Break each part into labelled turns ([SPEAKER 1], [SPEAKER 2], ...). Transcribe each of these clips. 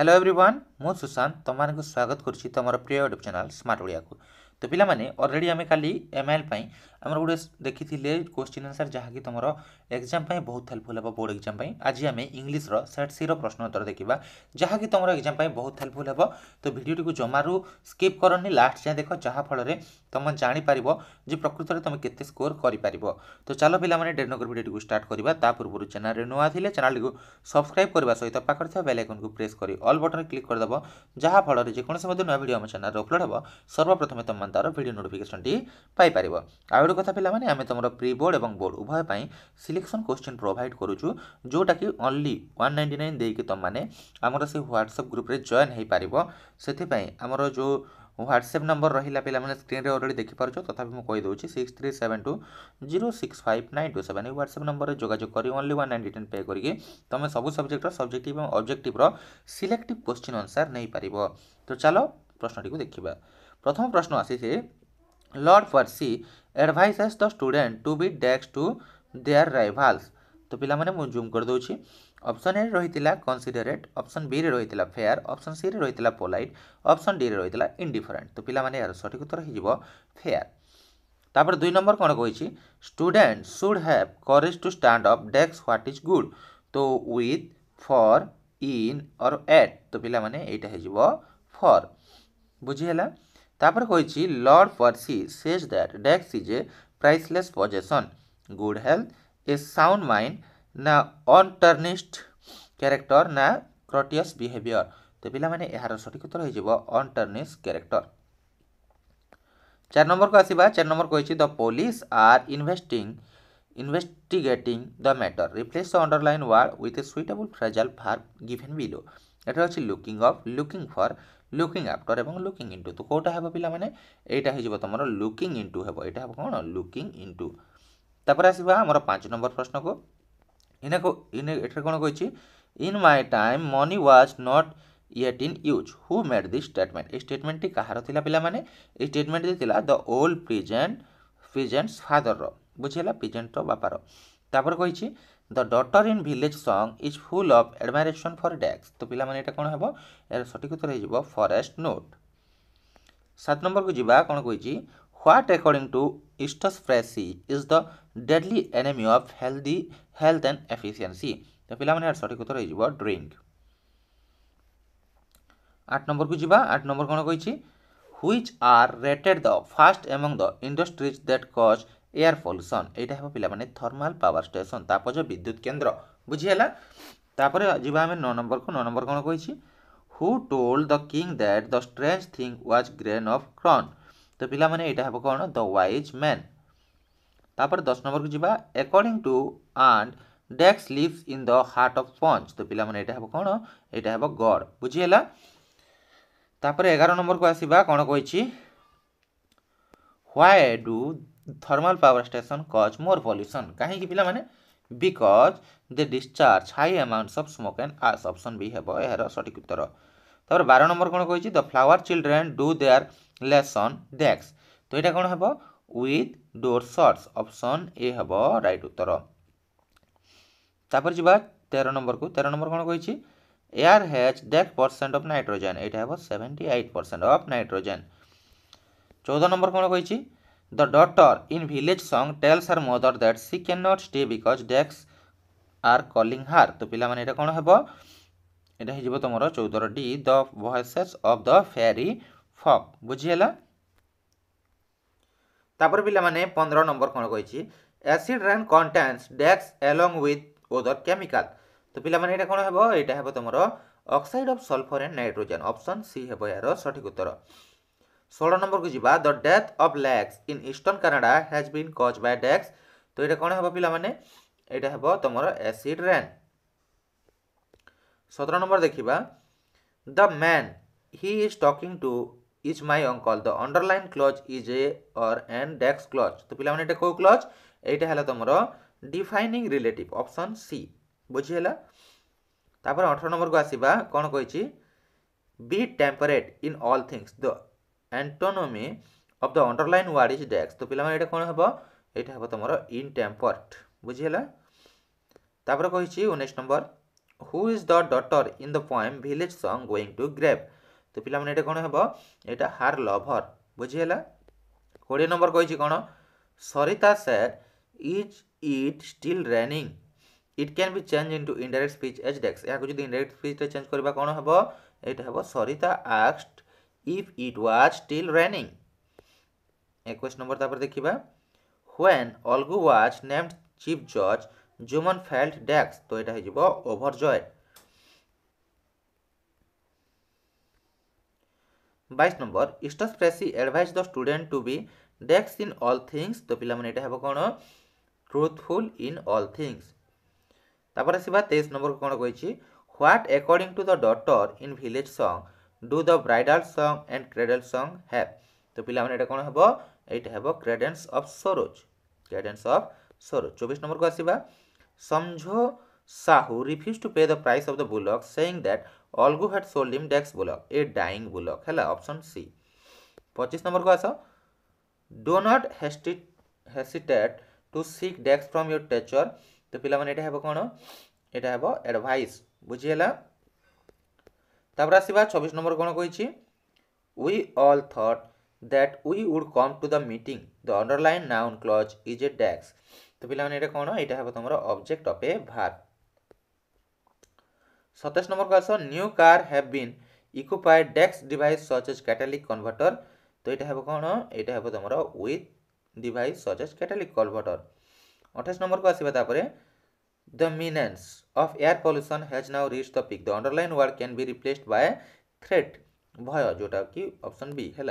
[SPEAKER 1] Hello everyone মু সুশান্ত তোমাকে স্বাগত করছি তোমার প্রিয় ইউট্ୟୁব চ্যানেল স্মার্ট ওড়িয়া তো পিলামানে অলরেডি আমি কালি এমআইএল পাই আমার গোটে দেখিলে কোশ্চিন আনসার যাকি তোমার এক্সাম পাই বহুত হেল্পফুল হব বোর্ড এক্সাম পাই আজি আমি ইংলিশর সেট সির প্রশ্ন উত্তর দেখিবা যাকি তোমার এক্সাম পাই বহুত হেল্পফুল হব তো ভিডিওটি জমারু স্কিপ করনি লাস্ট যা দেখ যাফলের ତୁମେ ଜାଣିପାରିବ ଯେ ପ୍ରକୃତରେ ତୁମେ କେତେ ସ୍କୋର କରିପାରିବ ତ ଚାଲ ପିଲାମାନେ ଡେନୋଗ୍ର ଭିଡ଼ିଓଟିକୁ ଷ୍ଟାର୍ଟ କରିବା ତା ପୂର୍ବରୁ ଚ୍ୟାନେଲ୍ରେ ନୂଆ ଥିଲେ ଚ୍ୟାନେଲ୍ଟିକୁ ସବସ୍କ୍ରାଇବ୍ କରିବା ସହିତ ପାଖରେ ଥିବା ବେଲ୍ ଆଇକନ୍କୁ ପ୍ରେସ୍ କରି ଅଲ୍ ବଟନ୍ରେ କ୍ଲିକ୍ କରିଦେବ ଯାହାଫଳରେ ଯେକୌଣସି ମଧ୍ୟ ନୂଆ ଭିଡ଼ିଓ ଆମ ଚ୍ୟାନେଲ୍ରେ ଅପଲୋଡ଼ ହେବ ସର୍ବପ୍ରଥମେ ତୁମେ ତା'ର ଭିଡ଼ିଓ ନୋଟିଫିକେସନ୍ଟି ପାଇପାରିବ ଆଉ ଗୋଟେ କଥା ପିଲାମାନେ ଆମେ ତୁମର ପ୍ରି ବୋର୍ଡ଼ ଏବଂ ବୋର୍ଡ଼ ଉଭୟ ପାଇଁ ସିଲେକ୍ସନ୍ କୋଶ୍ଚିନ୍ ପ୍ରୋଭାଇଡ଼ କରୁଛୁ ଯେଉଁଟାକି ଓନ୍ଲି ୱାନ୍ ନାଇଣ୍ଟି ନାଇନ୍ ଦେଇକି ତୁମମାନେ ଆମର ସେ ହ୍ୱାଟ୍ସଆପ୍ ଗ୍ରୁପ୍ରେ ଜଏନ୍ ହୋଇପାରିବ ସେଥିପାଇଁ ଆମର ଯେଉଁ ମୋ ହ୍ୱାଟ୍ସଆପ୍ ନମ୍ବର ରହିଲା ପିଲାମାନେ ସ୍କ୍ରିନ୍ରେ ଅଲରେଡ଼ି ଦେଖିପାରୁଛ ତଥାପି ମୁଁ କହିଦେଉଛି six three seven two zero six five nine two seven ଏଇ ହ୍ୱାଟ୍ସଆପ୍ ନମ୍ବରରେ ଯୋଗାଯୋଗ କରି only one nine return pay କରିକି ତୁମେ ସବୁ ସବଜେକ୍ଟର ସବଜେକ୍ଟିଭ୍ ଏବଂ ଅବଜେକ୍ଟିଭ୍ର ସିଲେକ୍ଟିଭ୍ କୋଶ୍ଚିନ୍ ଅନୁସାର ନେଇପାରିବ ତ ଚାଲ ପ୍ରଶ୍ନଟିକୁ ଦେଖିବା ପ୍ରଥମ ପ୍ରଶ୍ନ ଆସିଛି Lord Percy advises the student to be decks to their rivals তো ପିଲାମାନେ ମୁଁ ଜୁମ୍ କରିଦେଉଛି ଅପସନ୍ ଏରେ ରହିଥିଲା କନସିଡରେଟ୍ ଅପସନ୍ ବିରେ ରହିଥିଲା ଫେୟାର୍ ଅପସନ୍ ସିରେ ରହିଥିଲା ପୋଲାଇଟ୍ ଅପସନ୍ ଡିରେ ରହିଥିଲା ଇଣ୍ଡିଫରେଣ୍ଟ ତ ପିଲାମାନେ ଏହାର ସଠିକ୍ ଉତ୍ତର ହୋଇଯିବ ଫେୟାର୍ ତାପରେ ଦୁଇ ନମ୍ବର କ'ଣ କହିଛି student should have courage to stand up decks what is good তো with for in or at তো পিলামানে এইটা হয়ে যাব ফর বুঝি হেলা তারপরে কইছি Lord Percy says that decks is a priceless possession good health a sound mind ନା ଅନ୍ଟର୍ନିଷ୍ଟ କ୍ୟାରେକ୍ଟର ନା କ୍ରଟିୟସ୍ ବିହେଭିଅର ତ ପିଲାମାନେ ଏହାର ସଠିକ୍ ଉତ୍ତର ହୋଇଯିବ ଅନ୍ଟର୍ନିସ୍ କ୍ୟାରେକ୍ଟର ଚାରି ନମ୍ବରକୁ ଆସିବା ଚାରି ନମ୍ବର କହିଛି the police are investing investigating the matter replace the underline word with a suitable phrasal verb given below ଏଠାରେ ଅଛି looking of looking for looking after ଏବଂ ଲୁକିଂ ଇଣ୍ଟୁ ତ କେଉଁଟା ହେବ ପିଲାମାନେ ଏଇଟା ହେଇଯିବ ତୁମର ଲୁକିଂ ଇଣ୍ଟୁ ହେବ ଏଇଟା ହେବ କ'ଣ ଲୁକିଂ ଇଣ୍ଟୁ ତାପରେ ଆସିବା ଆମର ପାଞ୍ଚ ନମ୍ବର ପ୍ରଶ୍ନକୁ ଏଇନା ଏଠାରେ କ'ଣ କହିଛି in my time money was not yet in use who made this statement ଏଇ ଷ୍ଟେଟମେଣ୍ଟଟି କାହାର ଥିଲା ପିଲାମାନେ ଏଇ ଷ୍ଟେଟମେଣ୍ଟଟି ଥିଲା ଦ ଓଲ୍ଡ ପ୍ରିଜେଣ୍ଟ ପ୍ରିଜେଣ୍ଟସ୍ ଫାଦରର ବୁଝିହେଲା ପ୍ରିଜେଣ୍ଟର ବାପାର ତାପରେ କହିଛି the daughter in village song is full of admiration for decks ତ ପିଲାମାନେ ଏଇଟା କ'ଣ ହେବ ଏହାର ସଠିକ ଉତ୍ତର ହେଇଯିବ ଫରେଷ୍ଟ ନୋଟ୍ ସାତ ନମ୍ବରକୁ ଯିବା କ'ଣ କହିଛି What, according to Eustosprasy, is the deadly enemy of healthy health and efficiency? ତ ପିଲାମାନେ ଏହାର ସଠିକ୍ ଉତ୍ତର ହେଇଯିବ ଡ୍ରିଙ୍କ ଆଠ ନମ୍ବରକୁ ଯିବା ଆଠ ନମ୍ବର କ'ଣ କହିଛି which are rated the first among the industries that cause air pollution ଏଇଟା ହେବ ପିଲାମାନେ ଥର୍ମାଲ୍ ପାୱାର ଷ୍ଟେସନ୍ ତାପଜ ବିଦ୍ୟୁତ୍ କେନ୍ଦ୍ର ବୁଝିହେଲା ତାପରେ ଯିବା ଆମେ ନଅ ନମ୍ବରକୁ ନଅ ନମ୍ବର କ'ଣ କହିଛି who told the king that the strange thing was grain of corn ତ ପିଲାମାନେ ଏଇଟା ହେବ କ'ଣ ଦ ୱାଇଜ୍ ମ୍ୟାନ୍ ତାପରେ ଦଶ ନମ୍ବରକୁ ଯିବା according to and dash lives in the heart of Panch ତ ପିଲାମାନେ ଏଇଟା ହେବ କ'ଣ ଏଇଟା ହେବ ଗଡ଼ ବୁଝିହେଲା ତାପରେ ଏଗାର ନମ୍ବରକୁ ଆସିବା କ'ଣ କହିଛି why do thermal power station cause more pollution କାହିଁକି ପିଲାମାନେ because they discharge high amounts of smoke and ash option B ହେବ ଏହାର ସଠିକ୍ ଉତ୍ତର ତାପରେ ବାର ନମ୍ବର କ'ଣ କହିଛି the flower children do their lesson dash ତ ଏଇଟା କ'ଣ ହେବ with door shuts option A ହେବ ରାଇଟ୍ ଉତ୍ତର ତାପରେ ଯିବା ତେର ନମ୍ବରକୁ ତେର ନମ୍ବର କ'ଣ କହିଛି air has dash percent of nitrogen ଏଇଟା ହେବ seventy eight percent of nitrogen ଚଉଦ ନମ୍ବର କ'ଣ କହିଛି the daughter in village song tells her mother that she can not stay because dash are calling her ତ ପିଲାମାନେ ଏଇଟା କ'ଣ ହେବ ଏଇଟା ହେଇଯିବ ତୁମର ଚଉଦର D the voices of the fairy ফগ বুঝিগলা ତାପରେ ପିଲାମାନେ ପନ୍ଦର ନମ୍ବର କ'ଣ କହିଛି acid rain contains dash along with other chemical ତ ପିଲାମାନେ ଏଇଟା କ'ଣ ହେବ ଏଇଟା ହେବ ତୁମର oxide of sulphur and nitrogen option C ହେବ ଏହାର ସଠିକ୍ ଉତ୍ତର ଷୋହଳ ନମ୍ବରକୁ ଯିବା the death of lakes in eastern Canada has been cause by dash ତ ଏଇଟା କ'ଣ ହେବ ପିଲାମାନେ ଏଇଟା ହେବ ତୁମର ଏସିଡ୍ ରେନ୍ ସତର ନମ୍ବର ଦେଖିବା the man he is talking to is my uncle the underline clause is a or an dash clause তো পিলামানে এটা কেউ ক্লজ এইটা হল তোমার ডিফাইনিং রিলেটিভ অপশন সি বুঝিহেলা তারপরে অঠর নম্বরকু আসবা কোণ কইছি be temperate in all things the antonymy of the underline word is dash তো পিলামানে এটা কোণ হব এইটা হব তোমার ইন টেম্পর্ড বুঝিহেলা তারপরে কইছি উনিশ number who is the daughter in the poem village song going to grave তো ପିଲାମାନେ ଏଇଟା କ'ଣ ହେବ ଏଇଟା ହାର୍ ଲଭର୍ ବୁଝିହେଲା କୋଡ଼ିଏ ନମ୍ବର କହିଛି କ'ଣ Sarita said is it still raining it can be change into indirect speech as dash এখন যদি ইনডাইরেক্ট স্পিচটা চেঞ্জ করা কোণ হব এইটা হব সরিতা আক্সড if it was still raining একুশ নম্বর তারপরে দেখিবা when Algu was named chief জজ জুমন ফেল্ট ডেক্স তো এটা হয়ে যাব ওভর জয় বাইশ নম্বর ইষ্টসপ্রেসি advise the student to be dash in all things তো পিলামানে এটা হব কোণ ট্রুথফুল ইন অল থিংস তাপরে আসবা তেইশ নম্বর কোণ কইছি what according to the daughter in village song do the bridal song and cradle song have তো পিলামানে এটা কোণ হব এইটা হব cadence of sorrows cadence of sorrows চব্বিশ নম্বরকু আসবা Samjhu Sahu refuse to pay the price of the bullock saying that Algu had sold him dash bullock a dying bullock है ऑप्शन सी पचीस আস do not do not to seek dash from your your তো পিলা মানে এটা হব कौन এটা হব এডভাইস বুঝিলা তারপর আসবা ছবিশ নম্বর কোণ কইছি we all thought that we would come to the meeting the underline noun clause is a dash তো মানে এটা কোণ এটা হব তোমার অবজেক্ট অফ এ ভার্ব सत्ताईस नंबर को आस new car have been equipped dash device such as catalytic converter तो यहाँ हे कौन यहाँ तुम with device such as catalytic converter अठाईस नंबर को आसवा तापर the menace of air pollution hedge now reach the peak the underline word can be replaced by threat भय जोटा कि ऑप्शन बी है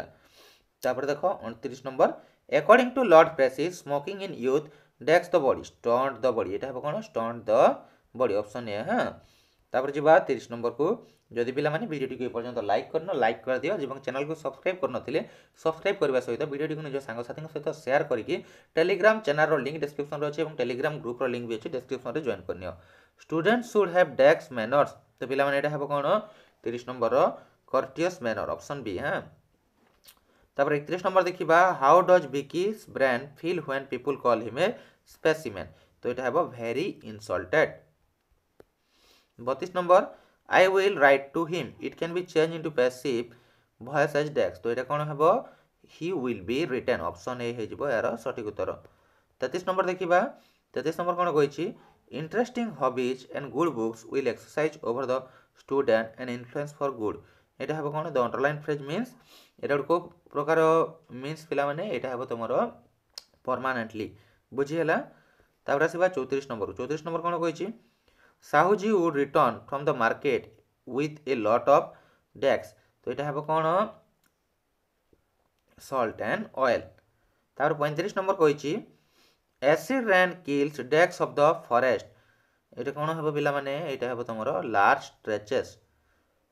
[SPEAKER 1] देख अणतीस नंबर अकॉर्डिंग टू लर्ड प्रेसिस smoking in youth dash the body stunt the body यहाँ कौन stunt the body option A हाँ ତାପରେ ଯିବା ତିରିଶ ନମ୍ବରକୁ ଯଦି ପିଲାମାନେ ଭିଡ଼ିଓଟିକୁ ଏପର୍ଯ୍ୟନ୍ତ ଲାଇକ୍ କରିନ ଲାଇକ୍ କରିଦିଅ ଏବଂ ଚ୍ୟାନେଲକୁ ସବସ୍କ୍ରାଇବ୍ କରିନଥିଲେ ସବସ୍କ୍ରାଇବ୍ କରିବା ସହିତ ଭିଡ଼ିଓଟିକୁ ନିଜ ସାଙ୍ଗସାଥୀଙ୍କ ସହିତ ସେୟାର କରିକି ଟେଲିଗ୍ରାମ ଚ୍ୟାନେଲର ଲିଙ୍କ୍ ଡେସ୍କ୍ରିପସନରେ ଅଛି ଏବଂ ଟେଲିଗ୍ରାମ ଗ୍ରୁପର ଲିଙ୍କ୍ ବି ଅଛି ଡେସ୍କ୍ରିପସନରେ ଜଏନ୍ କରିନିଅ student should have dash manners ତ ପିଲାମାନେ ଏଇଟା ହେବ କ'ଣ ତିରିଶ ନମ୍ବରର କର୍ଟିୟସ୍ ମ୍ୟାନର୍ ଅପସନ୍ ବି ହଁ ତାପରେ ଏକତିରିଶ ନମ୍ବର ଦେଖିବା how does Vicky's brand feel when people call him a specimen ତ ଏଇଟା ହେବ ଭେରି ଇନସଲ୍ଟେଡ୍ बत्तीस number I will write to him it can be change into passive voice as dash তো এটা কোণ হব he will be written option A হয়ে যাব এর সঠিক উত্তর তেত্রিশ নম্বর দেখিবা তেত্রিশ নম্বর কোণ কইছি interesting hobbies and good books will exercise over the student and influence for good এটা হব কোণ দ অন্ডরলাইন ফ্রেজ মিন্স এটা গোটে কেউ প্রকার মিন্স পিলা মানে এটা হব তোমার পরমানেন্টলি বুঝি হেলা তারপরে আসবা চৌত্রিশ নম্বর চৌত্রিশ নম্বর কোণ কইছি Sahuji would return from the market with a lot of dash ତ ଏଇଟା ହେବ କ'ଣ ସଲ୍ଟ ଆଣ୍ଡ ଅଏଲ୍ ତାପରେ ପଇଁତିରିଶ ନମ୍ବର କହିଛି acid rain kills dash of the forest ଏଇଟା କ'ଣ ହେବ ପିଲାମାନେ ଏଇଟା ହେବ ତୁମର ଲାର୍ଜ ଷ୍ଟ୍ରେଚେସ୍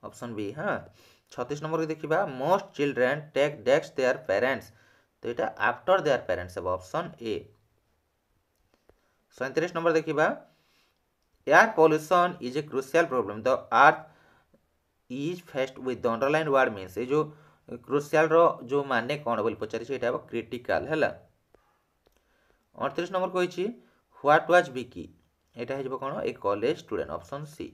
[SPEAKER 1] ଅପସନ୍ ବି ହଁ ଛତିଶ ନମ୍ବରକୁ ଦେଖିବା most children take dash their parents ତ ଏଇଟା ଆଫ୍ଟର ଦେୟାର ପ୍ୟାରେଣ୍ଟସ୍ ହେବ ଅପସନ୍ ଏ ସଇଁତିରିଶ ନମ୍ବର ଦେଖିବା Air pollution is a crucial problem. The earth is faced with the underlying word means जो crucial रो जो माने कौन बोल पचारी ये टाइप critical है ला अड़तीस नंबर कोई ह्वाट व्वाज विकी यहाँ हो कौन a college student option C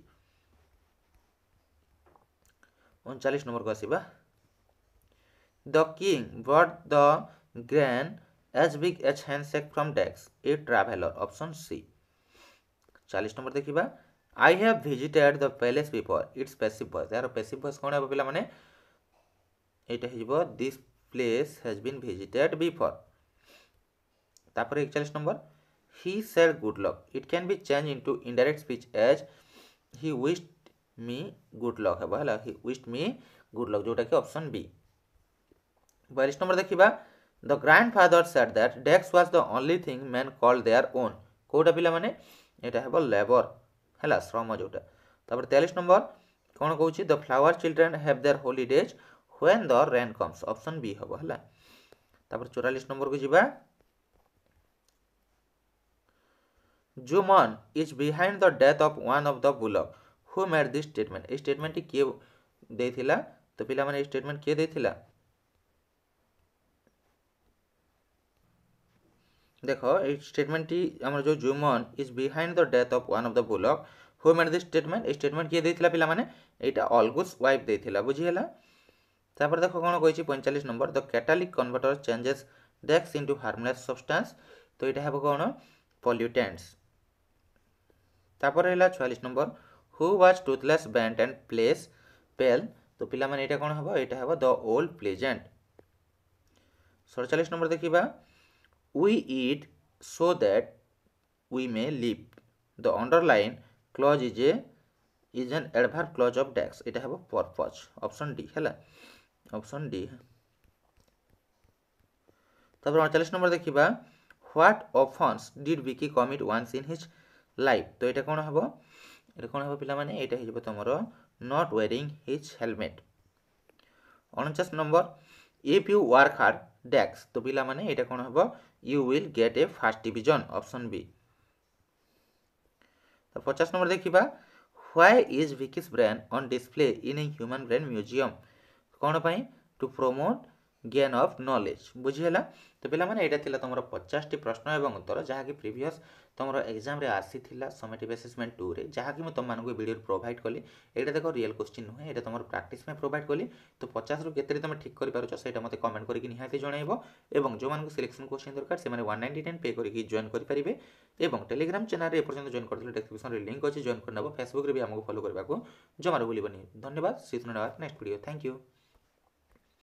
[SPEAKER 1] ଅଣଚାଳିଶ ନମ୍ବରକୁ ଆସିବା the king brought the grain as big as hen's egg from dash a traveller option C चालीस नंबर देखा I have visited the palace before it's passive बस यार पेसीव बस कौन है पे यहाँ this place has been visited before तापर एक चालीस नंबर हि सेड गुड लक इट क्या भी into indirect speech as he asked मि गुड लक हे हि ओस्ट मि गुड लक जोटा कि अप्सन बी बयालीस नंबर देखा the grand father said that dash was the only thing man called their own कौटा पे এটা ହେବ ଲେବର ହେଲା ଶ୍ରମ ଯେଉଁଟା ତାପରେ ତେୟାଳିଶ ନମ୍ବର କ'ଣ କହୁଛି the flower children have their holidays when the rain comes option B ହେବ ହେଲା ତାପରେ ଚଉରାଳିଶ ନମ୍ବରକୁ ଯିବା Jumman is behind the death of one of the bullock who made this statement ଏଇ ଷ୍ଟେଟମେଣ୍ଟଟି କିଏ ଦେଇଥିଲା ତ ପିଲାମାନେ ଏଇ ଷ୍ଟେଟମେଣ୍ଟ କିଏ ଦେଇଥିଲା দেখো এই স্টেটমেন্টটি আমার যে Jumman is behind the death of one of the bullock who made the statement ଏଇ ଷ୍ଟେଟମେଣ୍ଟ କିଏ ଦେଇଥିଲା ପିଲାମାନେ ଏଇଟା ଅଲଗୁସ୍ ୱାଇଫ୍ ଦେଇଥିଲା ବୁଝିହେଲା ତାପରେ ଦେଖ କ'ଣ କହିଛି ପଇଁଚାଳିଶ number the catalytic converter changes dash into harmless substance ତ ଏଇଟା ହେବ କ'ଣ ପଲ୍ୟୁଟେଣ୍ଟସ୍ ତାପରେ ହେଲା ଛୟାଳିଶ number who was toothless bent and place pale ତ ପିଲାମାନେ ଏଇଟା କ'ଣ ହେବ ଏଇଟା ହେବ ଦ ଓଲ୍ଡ ପ୍ଲେଜେଣ୍ଟ ସଡ଼ଚାଳିଶ ନମ୍ବର ଦେଖିବା we eat so that we may live the underline clause is a is an adverb clause of dash it have a purpose option d hela option d তারপর আমার চল্লিশ number দেখিবা what offence did Vicky commit once in his life তো এটা কোণ হব এটা কোণ হব পিলামানে এটা হয়ে যাব তোমার নট ওয়ারিং হিজ হেলমেট অনচাশ number if you work hard dash ତ ପିଲାମାନେ ଏଇଟା କ'ଣ ହେବ you will get a first division option B ତ ପଚାଶ ନମ୍ବର ଦେଖିବା why is Vicky's brain on display in a human brain museum କ'ଣ ପାଇଁ ଟୁ ପ୍ରମୋଟ୍ জ্ঞান অফ নলেজ বুঝিগলা তো পিলামানে ଏଇଟା ଥିଲା ତମର ପଚାଶଟି ପ୍ରଶ୍ନ ଏବଂ ଉତ୍ତର ଯାହାକି ପ୍ରିଭିୟସ୍ ତମର ଏକ୍ଜାମ୍ରେ ଆସିଥିଲା ସମିଟିଭ୍ ଆସେସମେଣ୍ଟ ଟୁରେ ଯାହାକି ମୁଁ ତମମାନଙ୍କୁ ଭିଡ଼ିଓରେ ପ୍ରୋଭାଇଡ଼ କଲି ଏଇଟା ଦେଖ ରିଅଲ୍ କୋଶ୍ଚିନ୍ ନୁହେଁ ଏଇଟା ତମର ପ୍ରାକ୍ଟିସ୍ ପାଇଁ ପ୍ରୋଭାଇଡ଼ କଲି ତ ପଚାଶରୁ କେତେରେ ତମେ ଠିକ୍ କରିପାରୁଛ ସେଇଟା ମୋତେ କମେଣ୍ଟ କରିକି ନିହାତି ଜଣାଇବ ଏବଂ ଯେଉଁମାନଙ୍କୁ ସିଲେକ୍ସନ୍ କୋଶ୍ଚିନ୍ ଦରକାର ସେମାନେ ୱାନ୍ ନାଇଣ୍ଟି ନାଇନ୍ ପେ କରିକି ଜଏନ୍ କରିପାରିବେ ଏବଂ ଟେଲିଗ୍ରାମ ଚ୍ୟାନେଲ୍ରେ ଏପର୍ଯ୍ୟନ୍ତ ଜଏନ୍ କରିଥିଲେ ଡେସ୍କ୍ରିପ୍ସନ୍ରେ ଲିଙ୍କ୍ ଅଛି ଜଏନ୍ କରିନେବ ଫେସବୁକ୍ରେ ବି ଆମକୁ ଫଲୋ କରିବାକୁ ଜମାରୁ ଭୁଲିବନି ଧନ୍ୟବାଦ Shri next video thank you